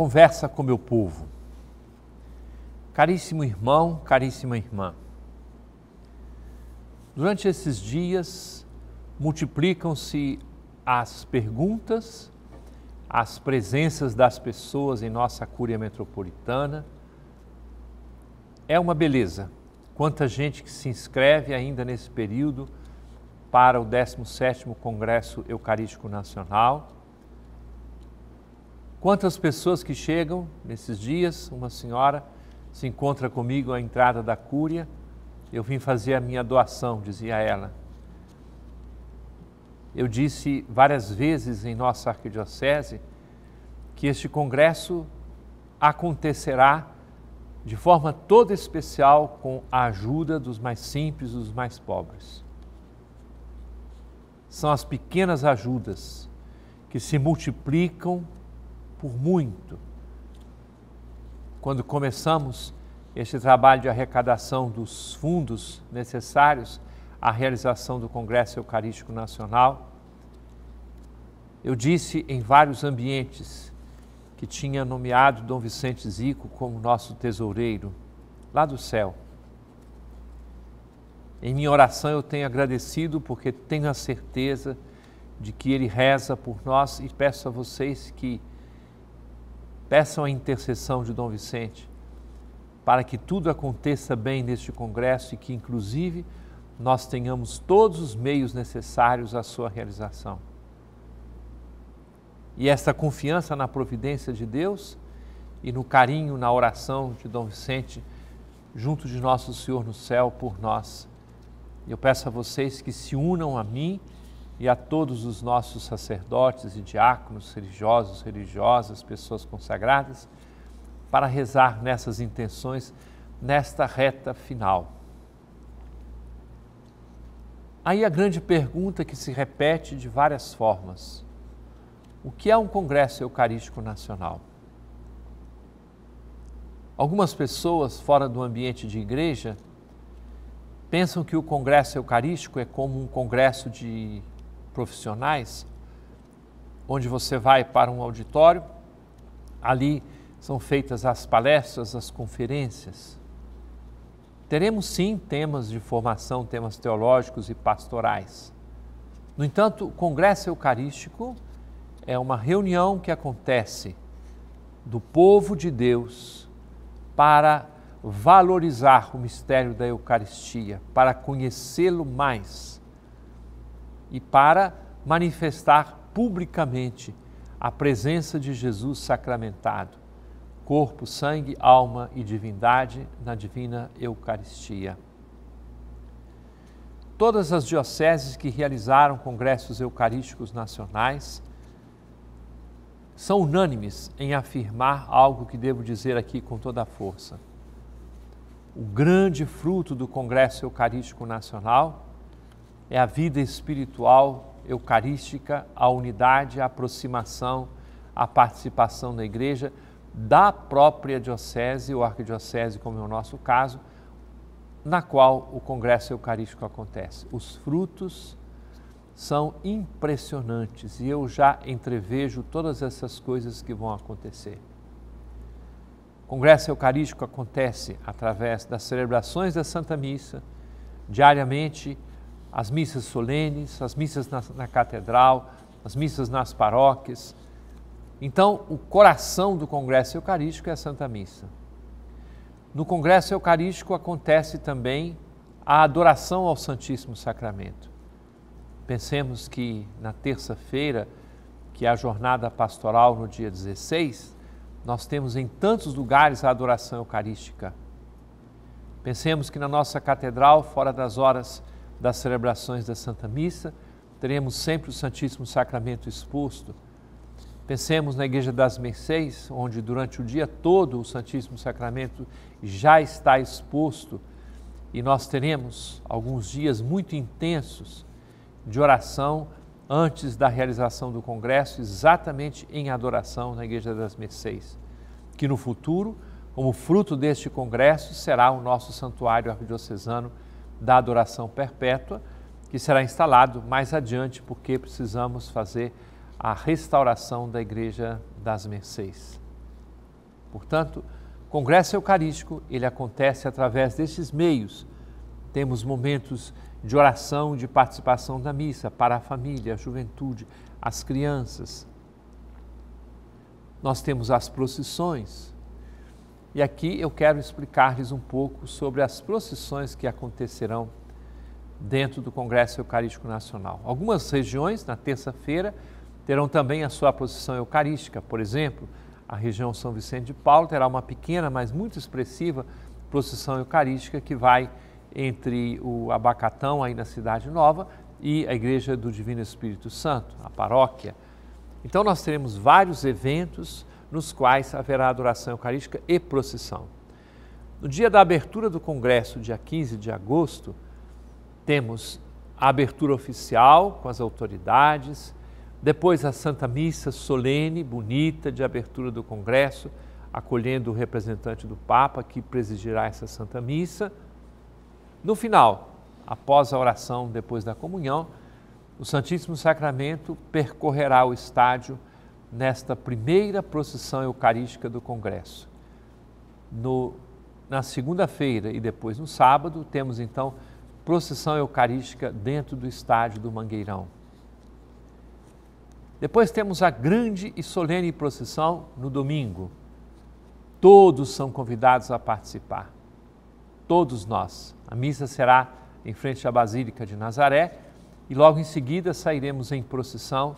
conversa com meu povo. Caríssimo irmão, caríssima irmã, durante esses dias multiplicam-se as perguntas, as presenças das pessoas em nossa Cúria Metropolitana. É uma beleza. Quanta gente que se inscreve ainda nesse período para o 17º Congresso Eucarístico Nacional Quantas pessoas que chegam nesses dias, uma senhora se encontra comigo à entrada da cúria, eu vim fazer a minha doação, dizia ela. Eu disse várias vezes em nossa arquidiocese que este congresso acontecerá de forma toda especial com a ajuda dos mais simples, dos mais pobres. São as pequenas ajudas que se multiplicam por muito. Quando começamos este trabalho de arrecadação dos fundos necessários à realização do Congresso Eucarístico Nacional, eu disse em vários ambientes que tinha nomeado Dom Vicente Zico como nosso tesoureiro, lá do céu. Em minha oração eu tenho agradecido porque tenho a certeza de que ele reza por nós e peço a vocês que Peçam a intercessão de Dom Vicente para que tudo aconteça bem neste congresso e que, inclusive, nós tenhamos todos os meios necessários à sua realização. E esta confiança na providência de Deus e no carinho, na oração de Dom Vicente, junto de Nosso Senhor no céu por nós. Eu peço a vocês que se unam a mim e a todos os nossos sacerdotes e diáconos, religiosos, religiosas, pessoas consagradas, para rezar nessas intenções nesta reta final. Aí a grande pergunta que se repete de várias formas: o que é um Congresso Eucarístico Nacional? Algumas pessoas fora do ambiente de igreja pensam que o Congresso Eucarístico é como um congresso de profissionais, onde você vai para um auditório, ali são feitas as palestras, as conferências. Teremos sim temas de formação, temas teológicos e pastorais. No entanto, o Congresso Eucarístico é uma reunião que acontece do povo de Deus para valorizar o mistério da Eucaristia, para conhecê-lo mais e para manifestar publicamente a presença de Jesus sacramentado, corpo, sangue, alma e divindade na divina Eucaristia. Todas as dioceses que realizaram congressos eucarísticos nacionais são unânimes em afirmar algo que devo dizer aqui com toda a força. O grande fruto do Congresso Eucarístico Nacional é a vida espiritual, eucarística, a unidade, a aproximação, a participação da igreja da própria diocese ou arquidiocese, como é o nosso caso, na qual o Congresso Eucarístico acontece. Os frutos são impressionantes e eu já entrevejo todas essas coisas que vão acontecer. O Congresso Eucarístico acontece através das celebrações da Santa Missa, diariamente as missas solenes, as missas na, na catedral, as missas nas paróquias. Então, o coração do Congresso Eucarístico é a Santa Missa. No Congresso Eucarístico acontece também a adoração ao Santíssimo Sacramento. Pensemos que na terça-feira, que é a jornada pastoral no dia 16, nós temos em tantos lugares a adoração eucarística. Pensemos que na nossa catedral, fora das horas das celebrações da Santa Missa, teremos sempre o Santíssimo Sacramento exposto. Pensemos na Igreja das Mercês, onde durante o dia todo o Santíssimo Sacramento já está exposto e nós teremos alguns dias muito intensos de oração antes da realização do congresso, exatamente em adoração na Igreja das Mercês, que no futuro, como fruto deste congresso, será o nosso santuário arquidiocesano da adoração perpétua, que será instalado mais adiante, porque precisamos fazer a restauração da Igreja das Mercês. Portanto, o Congresso Eucarístico, ele acontece através desses meios. Temos momentos de oração, de participação da missa para a família, a juventude, as crianças. Nós temos as procissões, e aqui eu quero explicar-lhes um pouco sobre as procissões que acontecerão dentro do Congresso Eucarístico Nacional. Algumas regiões, na terça-feira, terão também a sua procissão eucarística. Por exemplo, a região São Vicente de Paulo terá uma pequena, mas muito expressiva procissão eucarística que vai entre o Abacatão, aí na Cidade Nova, e a Igreja do Divino Espírito Santo, a paróquia. Então, nós teremos vários eventos nos quais haverá adoração eucarística e procissão. No dia da abertura do Congresso, dia 15 de agosto, temos a abertura oficial com as autoridades, depois a Santa Missa solene, bonita, de abertura do Congresso, acolhendo o representante do Papa que presidirá essa Santa Missa. No final, após a oração, depois da comunhão, o Santíssimo Sacramento percorrerá o estádio nesta primeira procissão eucarística do Congresso. No, na segunda-feira e depois no sábado, temos então procissão eucarística dentro do estádio do Mangueirão. Depois temos a grande e solene procissão no domingo. Todos são convidados a participar. Todos nós. A missa será em frente à Basílica de Nazaré e logo em seguida sairemos em procissão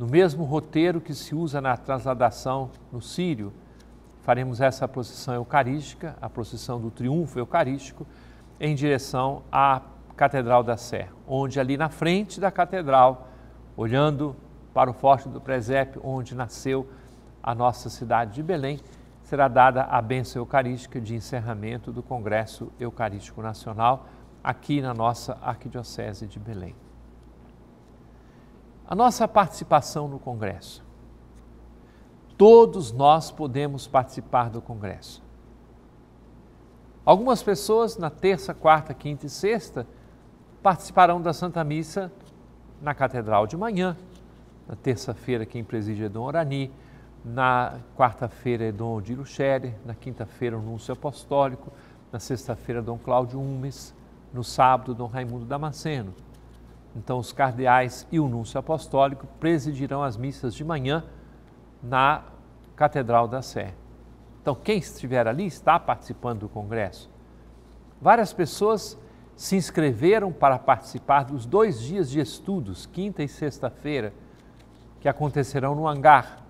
no mesmo roteiro que se usa na transladação no Sírio, faremos essa procissão eucarística, a procissão do triunfo eucarístico, em direção à Catedral da Sé, onde ali na frente da catedral, olhando para o forte do presépio, onde nasceu a nossa cidade de Belém, será dada a bênção eucarística de encerramento do Congresso Eucarístico Nacional aqui na nossa Arquidiocese de Belém a nossa participação no Congresso. Todos nós podemos participar do Congresso. Algumas pessoas, na terça, quarta, quinta e sexta, participarão da Santa Missa na Catedral de manhã, na terça-feira, quem preside é Dom Orani, na quarta-feira é Dom Odilo Scherer, na quinta-feira o Núncio Apostólico, na sexta-feira Dom Cláudio Umes, no sábado Dom Raimundo Damasceno. Então, os cardeais e o núncio apostólico presidirão as missas de manhã na Catedral da Sé. Então, quem estiver ali está participando do congresso. Várias pessoas se inscreveram para participar dos dois dias de estudos, quinta e sexta-feira, que acontecerão no hangar.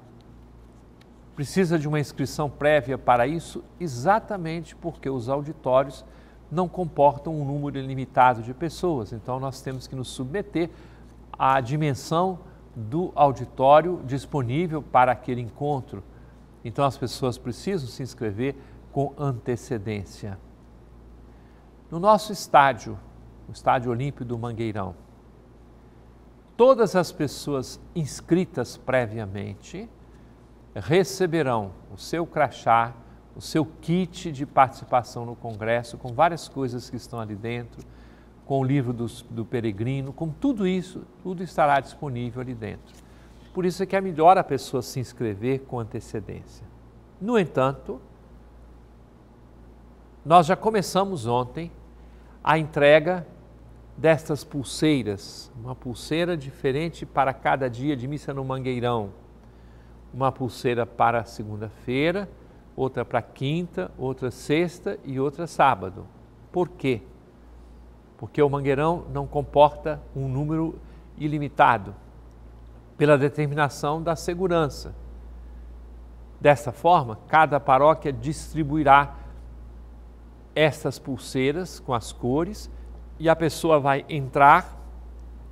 Precisa de uma inscrição prévia para isso, exatamente porque os auditórios não comportam um número limitado de pessoas. Então, nós temos que nos submeter à dimensão do auditório disponível para aquele encontro. Então, as pessoas precisam se inscrever com antecedência. No nosso estádio, o Estádio Olímpico do Mangueirão, todas as pessoas inscritas previamente receberão o seu crachá o seu kit de participação no Congresso, com várias coisas que estão ali dentro, com o livro do peregrino, com tudo isso, tudo estará disponível ali dentro. Por isso é que é melhor a pessoa se inscrever com antecedência. No entanto, nós já começamos ontem a entrega destas pulseiras, uma pulseira diferente para cada dia de missa no Mangueirão, uma pulseira para segunda-feira, outra para quinta, outra sexta e outra sábado. Por quê? Porque o Mangueirão não comporta um número ilimitado, pela determinação da segurança. Dessa forma, cada paróquia distribuirá estas pulseiras com as cores e a pessoa vai entrar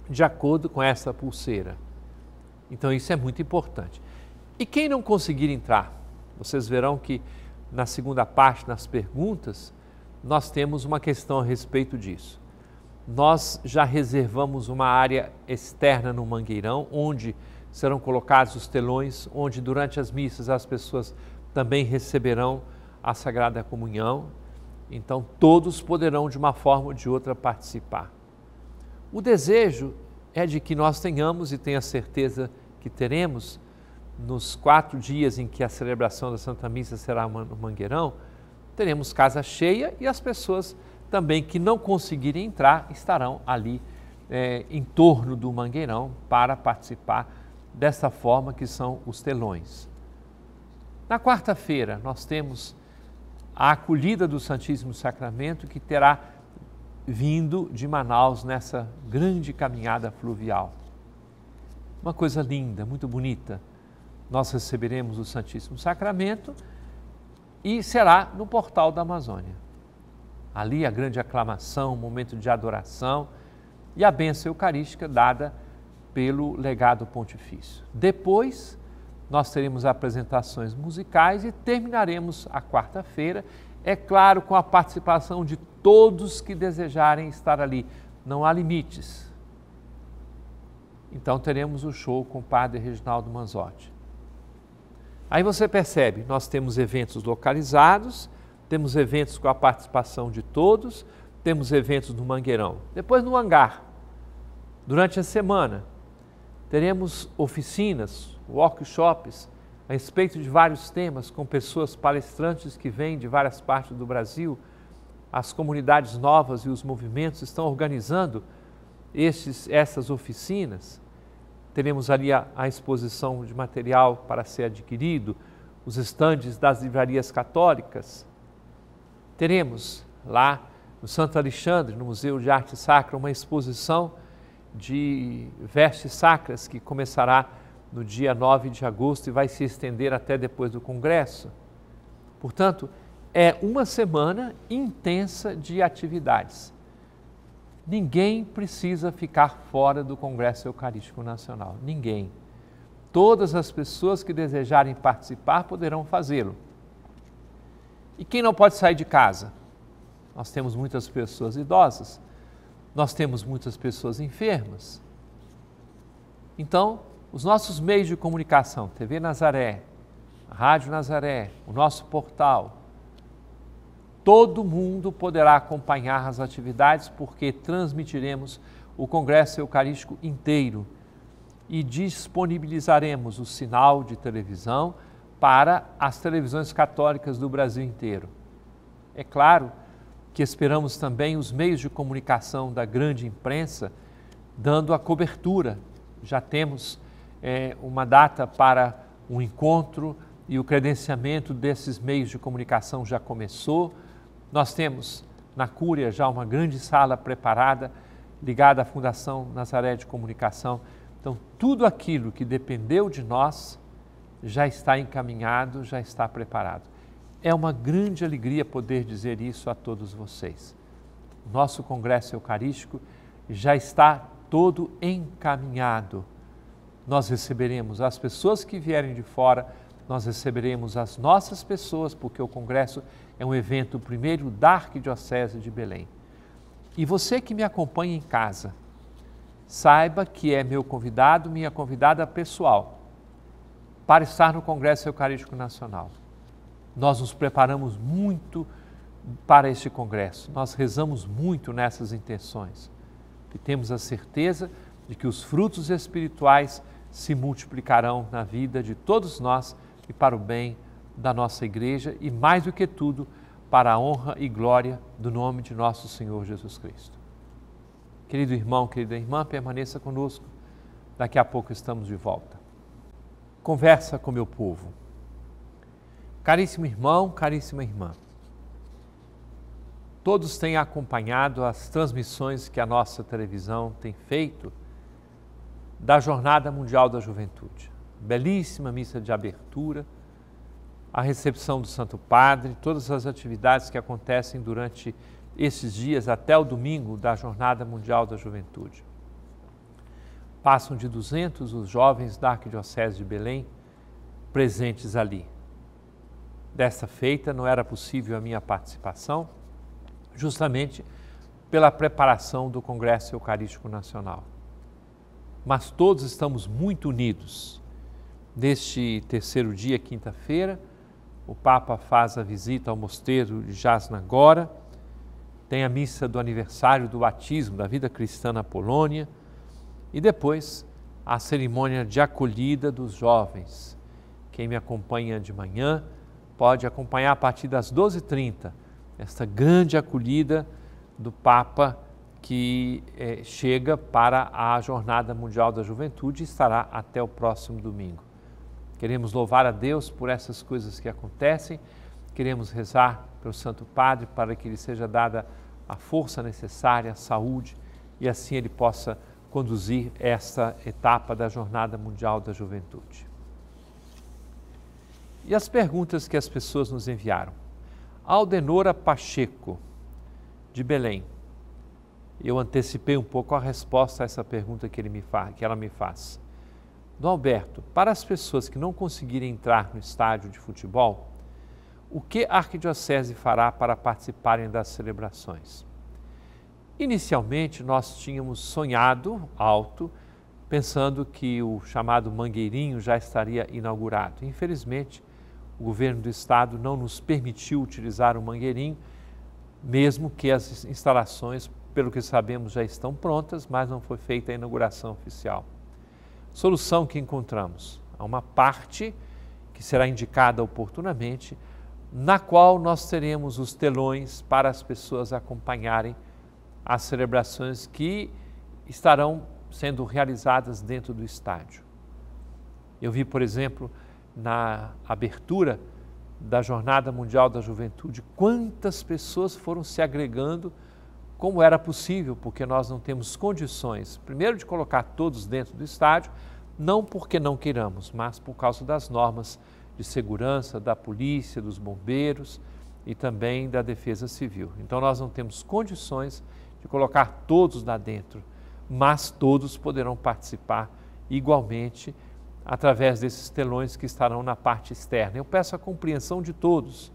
de acordo com essa pulseira. Então, isso é muito importante. E quem não conseguir entrar? Vocês verão que na segunda parte, nas perguntas, nós temos uma questão a respeito disso. Nós já reservamos uma área externa no Mangueirão, onde serão colocados os telões, onde durante as missas as pessoas também receberão a Sagrada Comunhão. Então, todos poderão, de uma forma ou de outra, participar. O desejo é de que nós tenhamos, e tenha certeza que teremos, nos quatro dias em que a celebração da Santa Missa será no Mangueirão, teremos casa cheia e as pessoas também que não conseguirem entrar estarão ali é, em torno do Mangueirão para participar dessa forma que são os telões. Na quarta-feira, nós temos a acolhida do Santíssimo Sacramento que terá vindo de Manaus nessa grande caminhada fluvial. Uma coisa linda, muito bonita nós receberemos o Santíssimo Sacramento e será no portal da Amazônia. Ali a grande aclamação, o momento de adoração e a bênção eucarística dada pelo legado pontifício. Depois, nós teremos apresentações musicais e terminaremos a quarta-feira, é claro, com a participação de todos que desejarem estar ali. Não há limites. Então teremos o show com o padre Reginaldo Manzotti. Aí você percebe, nós temos eventos localizados, temos eventos com a participação de todos, temos eventos no Mangueirão. Depois no hangar, durante a semana, teremos oficinas, workshops a respeito de vários temas com pessoas palestrantes que vêm de várias partes do Brasil. As comunidades novas e os movimentos estão organizando essas oficinas teremos ali a, a exposição de material para ser adquirido, os estandes das livrarias católicas. Teremos lá no Santo Alexandre, no Museu de Arte Sacra, uma exposição de vestes sacras que começará no dia 9 de agosto e vai se estender até depois do Congresso. Portanto, é uma semana intensa de atividades. Ninguém precisa ficar fora do Congresso Eucarístico Nacional. Ninguém. Todas as pessoas que desejarem participar poderão fazê-lo. E quem não pode sair de casa? Nós temos muitas pessoas idosas, nós temos muitas pessoas enfermas. Então, os nossos meios de comunicação, TV Nazaré, Rádio Nazaré, o nosso portal, Todo mundo poderá acompanhar as atividades porque transmitiremos o Congresso Eucarístico inteiro e disponibilizaremos o sinal de televisão para as televisões católicas do Brasil inteiro. É claro que esperamos também os meios de comunicação da grande imprensa dando a cobertura. Já temos é, uma data para um encontro e o credenciamento desses meios de comunicação já começou. Nós temos na Cúria já uma grande sala preparada, ligada à Fundação Nazaré de Comunicação. Então, tudo aquilo que dependeu de nós já está encaminhado, já está preparado. É uma grande alegria poder dizer isso a todos vocês. Nosso Congresso Eucarístico já está todo encaminhado. Nós receberemos as pessoas que vierem de fora, nós receberemos as nossas pessoas, porque o Congresso é um evento primeiro da Arquidiocese de Belém. E você que me acompanha em casa, saiba que é meu convidado, minha convidada pessoal, para estar no Congresso Eucarístico Nacional. Nós nos preparamos muito para este congresso, nós rezamos muito nessas intenções e temos a certeza de que os frutos espirituais se multiplicarão na vida de todos nós e para o bem da nossa igreja e, mais do que tudo, para a honra e glória do nome de nosso Senhor Jesus Cristo. Querido irmão, querida irmã, permaneça conosco. Daqui a pouco estamos de volta. Conversa com meu povo. Caríssimo irmão, caríssima irmã, todos têm acompanhado as transmissões que a nossa televisão tem feito da Jornada Mundial da Juventude. Belíssima missa de abertura a recepção do Santo Padre, todas as atividades que acontecem durante esses dias até o domingo da Jornada Mundial da Juventude. Passam de 200 os jovens da Arquidiocese de Belém presentes ali. Desta feita não era possível a minha participação, justamente pela preparação do Congresso Eucarístico Nacional. Mas todos estamos muito unidos neste terceiro dia, quinta-feira, o Papa faz a visita ao mosteiro de Jasnagora, tem a missa do aniversário do batismo da vida cristã na Polônia e depois a cerimônia de acolhida dos jovens. Quem me acompanha de manhã pode acompanhar a partir das 12h30 esta grande acolhida do Papa que eh, chega para a Jornada Mundial da Juventude e estará até o próximo domingo. Queremos louvar a Deus por essas coisas que acontecem, queremos rezar pelo Santo Padre para que lhe seja dada a força necessária, a saúde e assim ele possa conduzir esta etapa da Jornada Mundial da Juventude. E as perguntas que as pessoas nos enviaram. Aldenora Pacheco, de Belém. Eu antecipei um pouco a resposta a essa pergunta que, ele me fa que ela me faz do Alberto, para as pessoas que não conseguirem entrar no estádio de futebol, o que a Arquidiocese fará para participarem das celebrações? Inicialmente, nós tínhamos sonhado alto, pensando que o chamado Mangueirinho já estaria inaugurado. Infelizmente, o governo do estado não nos permitiu utilizar o Mangueirinho, mesmo que as instalações, pelo que sabemos, já estão prontas, mas não foi feita a inauguração oficial solução que encontramos. Há uma parte que será indicada oportunamente, na qual nós teremos os telões para as pessoas acompanharem as celebrações que estarão sendo realizadas dentro do estádio. Eu vi, por exemplo, na abertura da Jornada Mundial da Juventude, quantas pessoas foram se agregando como era possível, porque nós não temos condições, primeiro, de colocar todos dentro do estádio, não porque não queiramos, mas por causa das normas de segurança, da polícia, dos bombeiros e também da defesa civil. Então, nós não temos condições de colocar todos lá dentro, mas todos poderão participar igualmente através desses telões que estarão na parte externa. Eu peço a compreensão de todos,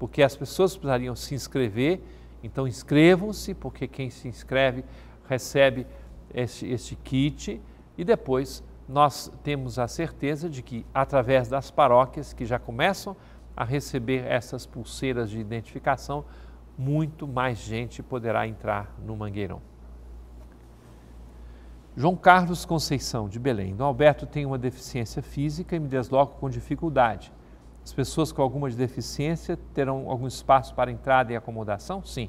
porque as pessoas precisariam se inscrever então inscrevam-se, porque quem se inscreve recebe este, este kit e depois nós temos a certeza de que, através das paróquias que já começam a receber essas pulseiras de identificação, muito mais gente poderá entrar no Mangueirão. João Carlos Conceição, de Belém. Dom Alberto tem uma deficiência física e me desloco com dificuldade. As pessoas com alguma deficiência terão algum espaço para entrada e acomodação? Sim.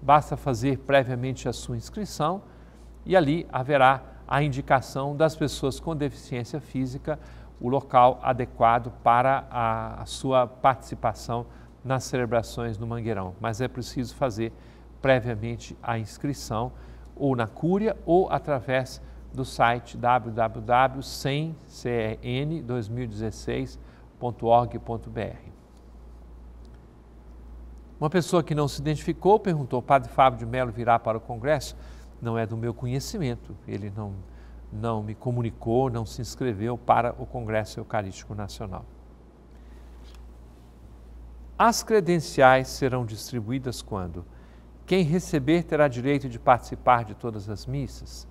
Basta fazer previamente a sua inscrição e ali haverá a indicação das pessoas com deficiência física, o local adequado para a, sua participação nas celebrações no Mangueirão. Mas é preciso fazer previamente a inscrição ou na Cúria ou através do site www.100cn2016.com www.fábio.org.br. Uma pessoa que não se identificou perguntou: Padre Fábio de melo virá para o Congresso? Não é do meu conhecimento, ele não, não me comunicou, não se inscreveu para o Congresso Eucarístico Nacional. As credenciais serão distribuídas quando? Quem receber terá direito de participar de todas as missas?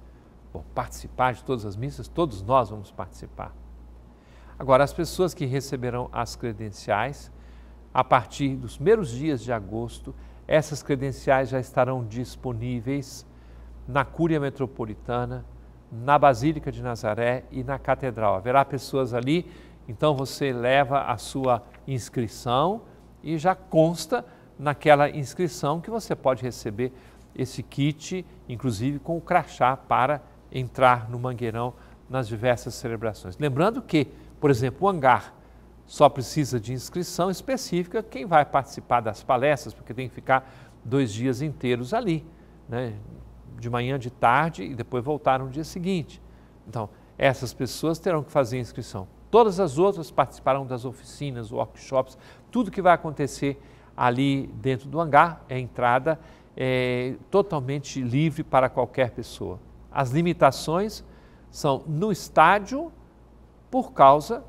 Bom, participar de todas as missas, todos nós vamos participar. Agora, as pessoas que receberão as credenciais, a partir dos primeiros dias de agosto, essas credenciais já estarão disponíveis na Cúria Metropolitana, na Basílica de Nazaré e na Catedral. Haverá pessoas ali, então você leva a sua inscrição e já consta naquela inscrição que você pode receber esse kit, inclusive com o crachá para entrar no Mangueirão nas diversas celebrações. Lembrando que por exemplo, o hangar só precisa de inscrição específica quem vai participar das palestras, porque tem que ficar dois dias inteiros ali, né? de manhã, de tarde e depois voltar no dia seguinte. Então, essas pessoas terão que fazer inscrição. Todas as outras participarão das oficinas, workshops, tudo que vai acontecer ali dentro do hangar, é entrada é, totalmente livre para qualquer pessoa. As limitações são no estádio por causa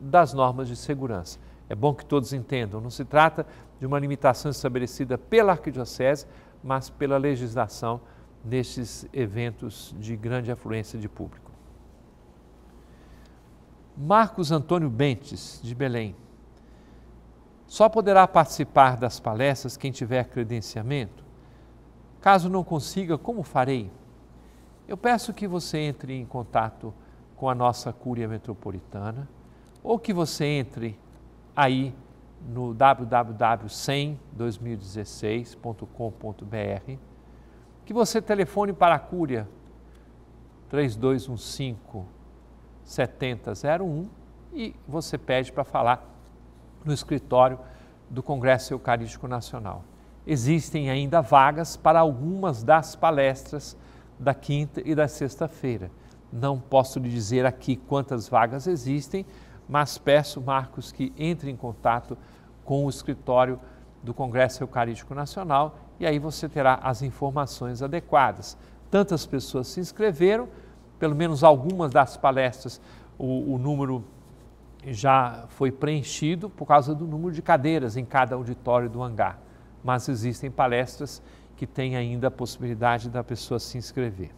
das normas de segurança. É bom que todos entendam, não se trata de uma limitação estabelecida pela arquidiocese, mas pela legislação nesses eventos de grande afluência de público. Marcos Antônio Bentes, de Belém. Só poderá participar das palestras quem tiver credenciamento? Caso não consiga, como farei? Eu peço que você entre em contato com a nossa Cúria Metropolitana, ou que você entre aí no www.sem2016.com.br que você telefone para a Cúria 3215 7001 e você pede para falar no escritório do Congresso Eucarístico Nacional. Existem ainda vagas para algumas das palestras da quinta e da sexta-feira. Não posso lhe dizer aqui quantas vagas existem, mas peço, Marcos, que entre em contato com o escritório do Congresso Eucarístico Nacional e aí você terá as informações adequadas. Tantas pessoas se inscreveram, pelo menos algumas das palestras, o, o número já foi preenchido por causa do número de cadeiras em cada auditório do hangar, mas existem palestras que têm ainda a possibilidade da pessoa se inscrever.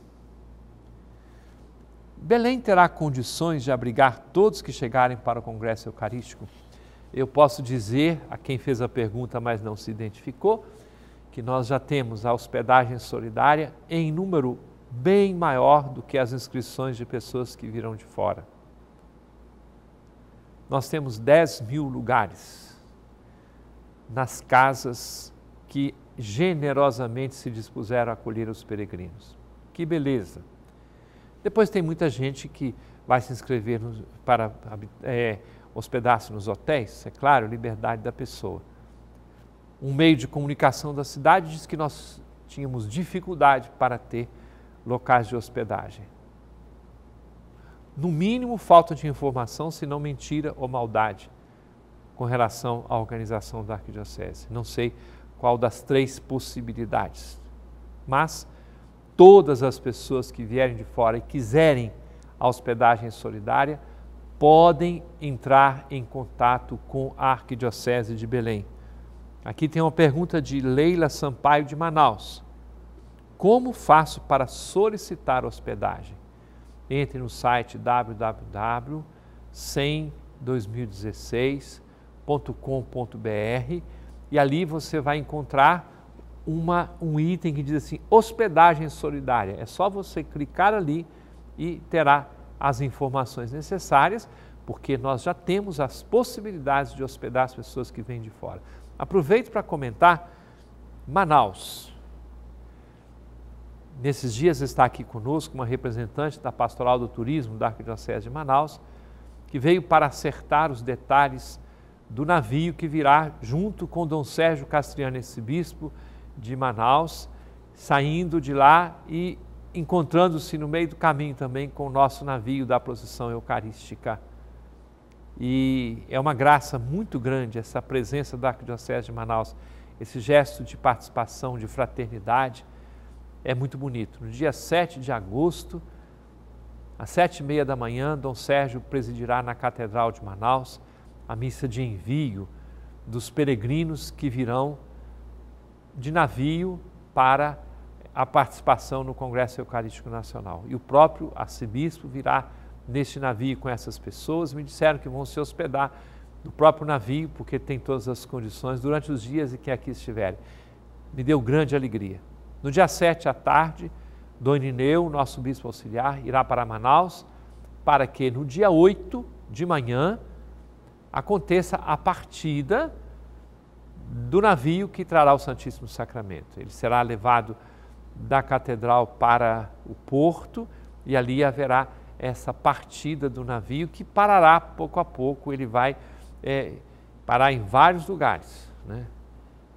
Belém terá condições de abrigar todos que chegarem para o Congresso Eucarístico? Eu posso dizer a quem fez a pergunta, mas não se identificou, que nós já temos a hospedagem solidária em número bem maior do que as inscrições de pessoas que virão de fora. Nós temos 10 mil lugares nas casas que generosamente se dispuseram a acolher os peregrinos. Que beleza! Depois tem muita gente que vai se inscrever para é, hospedar-se nos hotéis, é claro, liberdade da pessoa. Um meio de comunicação da cidade diz que nós tínhamos dificuldade para ter locais de hospedagem. No mínimo, falta de informação, se não mentira ou maldade, com relação à organização da arquidiocese. Não sei qual das três possibilidades, mas todas as pessoas que vierem de fora e quiserem a hospedagem solidária podem entrar em contato com a Arquidiocese de Belém. Aqui tem uma pergunta de Leila Sampaio de Manaus. Como faço para solicitar hospedagem? Entre no site www.1002016.com.br e ali você vai encontrar uma, um item que diz assim: hospedagem solidária. É só você clicar ali e terá as informações necessárias, porque nós já temos as possibilidades de hospedar as pessoas que vêm de fora. Aproveito para comentar: Manaus. Nesses dias está aqui conosco uma representante da Pastoral do Turismo da Arquidiocese de Manaus, que veio para acertar os detalhes do navio que virá junto com Dom Sérgio Castriano, esse bispo, de Manaus, saindo de lá e encontrando-se no meio do caminho também com o nosso navio da procissão eucarística. E é uma graça muito grande essa presença da Arquidiocese de Manaus, esse gesto de participação, de fraternidade, é muito bonito. No dia 7 de agosto, às sete e meia da manhã, Dom Sérgio presidirá na Catedral de Manaus a missa de envio dos peregrinos que virão de navio para a participação no Congresso Eucarístico Nacional. E o próprio arcebispo virá neste navio com essas pessoas. Me disseram que vão se hospedar no próprio navio, porque tem todas as condições, durante os dias em que aqui estiverem. Me deu grande alegria. No dia 7 à tarde, Dom Irineu, nosso bispo auxiliar, irá para Manaus, para que no dia 8 de manhã aconteça a partida do navio que trará o Santíssimo Sacramento. Ele será levado da catedral para o porto e ali haverá essa partida do navio que parará pouco a pouco. Ele vai é, parar em vários lugares. Né?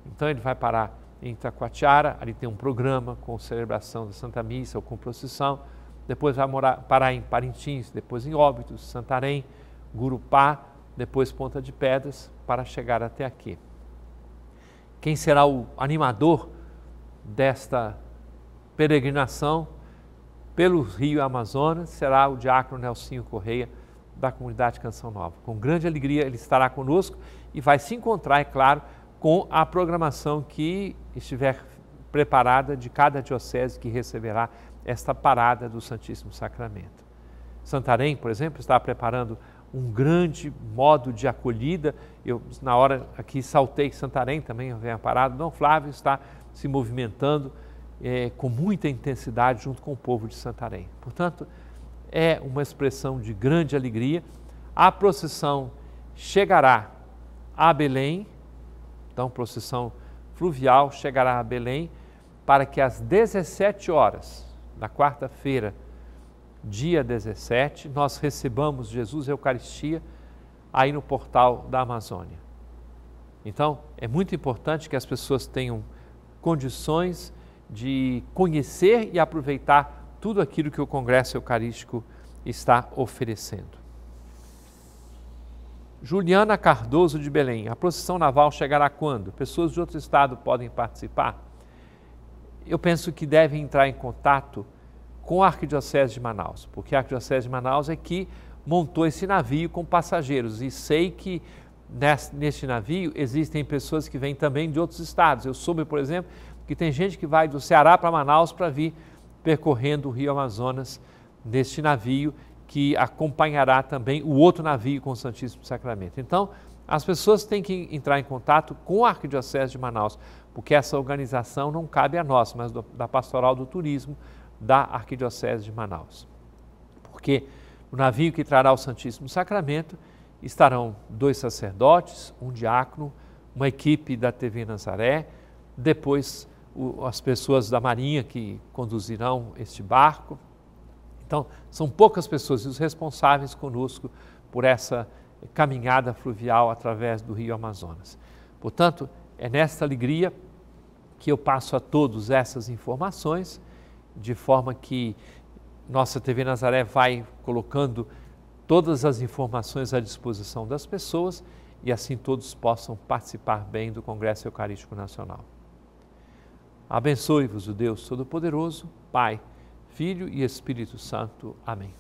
Então ele vai parar em Itacoatiara, ali tem um programa com celebração da Santa Missa ou com procissão. Depois vai morar, parar em Parintins, depois em Óbidos, Santarém, Gurupá, depois Ponta de Pedras, para chegar até aqui quem será o animador desta peregrinação pelo Rio Amazonas será o diácono Nelsinho Correia da comunidade Canção Nova. Com grande alegria ele estará conosco e vai se encontrar, é claro, com a programação que estiver preparada de cada diocese que receberá esta parada do Santíssimo Sacramento. Santarém, por exemplo, está preparando um grande modo de acolhida. Eu, na hora aqui, saltei Santarém também, venha parado. Não, Flávio está se movimentando é, com muita intensidade junto com o povo de Santarém. Portanto, é uma expressão de grande alegria. A procissão chegará a Belém, então, procissão fluvial chegará a Belém para que às 17 horas, da quarta-feira, dia 17, nós recebamos Jesus Eucaristia aí no portal da Amazônia. Então, é muito importante que as pessoas tenham condições de conhecer e aproveitar tudo aquilo que o Congresso Eucarístico está oferecendo. Juliana Cardoso de Belém, a procissão naval chegará quando? Pessoas de outro estado podem participar? Eu penso que devem entrar em contato com a Arquidiocese de Manaus, porque a Arquidiocese de Manaus é que montou esse navio com passageiros e sei que neste navio existem pessoas que vêm também de outros estados. Eu soube, por exemplo, que tem gente que vai do Ceará para Manaus para vir percorrendo o Rio Amazonas neste navio que acompanhará também o outro navio com o Santíssimo Sacramento. Então, as pessoas têm que entrar em contato com a Arquidiocese de Manaus, porque essa organização não cabe a nós, mas do, da Pastoral do Turismo, da Arquidiocese de Manaus. Porque no navio que trará o Santíssimo Sacramento estarão dois sacerdotes, um diácono, uma equipe da TV Nazaré, depois o, as pessoas da Marinha que conduzirão este barco. Então, são poucas pessoas e os responsáveis conosco por essa caminhada fluvial através do Rio Amazonas. Portanto, é nesta alegria que eu passo a todos essas informações de forma que nossa TV Nazaré vai colocando todas as informações à disposição das pessoas e assim todos possam participar bem do Congresso Eucarístico Nacional. Abençoe-vos o Deus Todo-Poderoso, Pai, Filho e Espírito Santo. Amém.